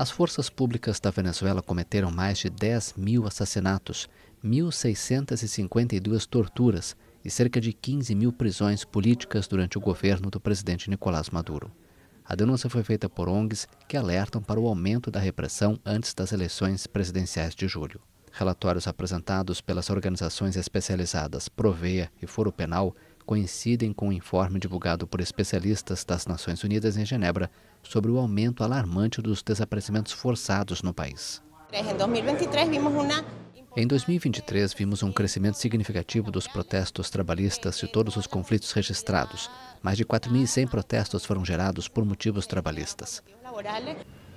As forças públicas da Venezuela cometeram mais de 10 mil assassinatos, 1.652 torturas e cerca de 15 mil prisões políticas durante o governo do presidente Nicolás Maduro. A denúncia foi feita por ONGs que alertam para o aumento da repressão antes das eleições presidenciais de julho. Relatórios apresentados pelas organizações especializadas Proveia e Foro Penal coincidem com o um informe divulgado por especialistas das Nações Unidas em Genebra sobre o aumento alarmante dos desaparecimentos forçados no país. Em 2023, vimos um crescimento significativo dos protestos trabalhistas e todos os conflitos registrados. Mais de 4.100 protestos foram gerados por motivos trabalhistas.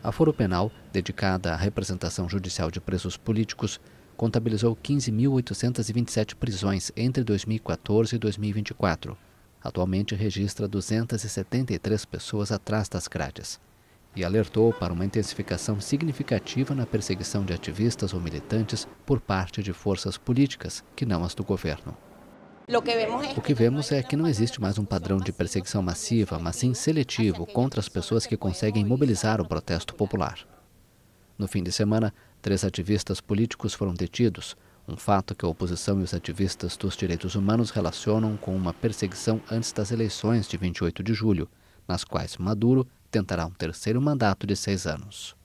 A Foro Penal, dedicada à representação judicial de presos políticos, contabilizou 15.827 prisões entre 2014 e 2024. Atualmente registra 273 pessoas atrás das grades. E alertou para uma intensificação significativa na perseguição de ativistas ou militantes por parte de forças políticas que não as do governo. O que vemos é que não existe mais um padrão de perseguição massiva, mas sim seletivo contra as pessoas que conseguem mobilizar o protesto popular. No fim de semana, três ativistas políticos foram detidos, um fato que a oposição e os ativistas dos direitos humanos relacionam com uma perseguição antes das eleições de 28 de julho, nas quais Maduro tentará um terceiro mandato de seis anos.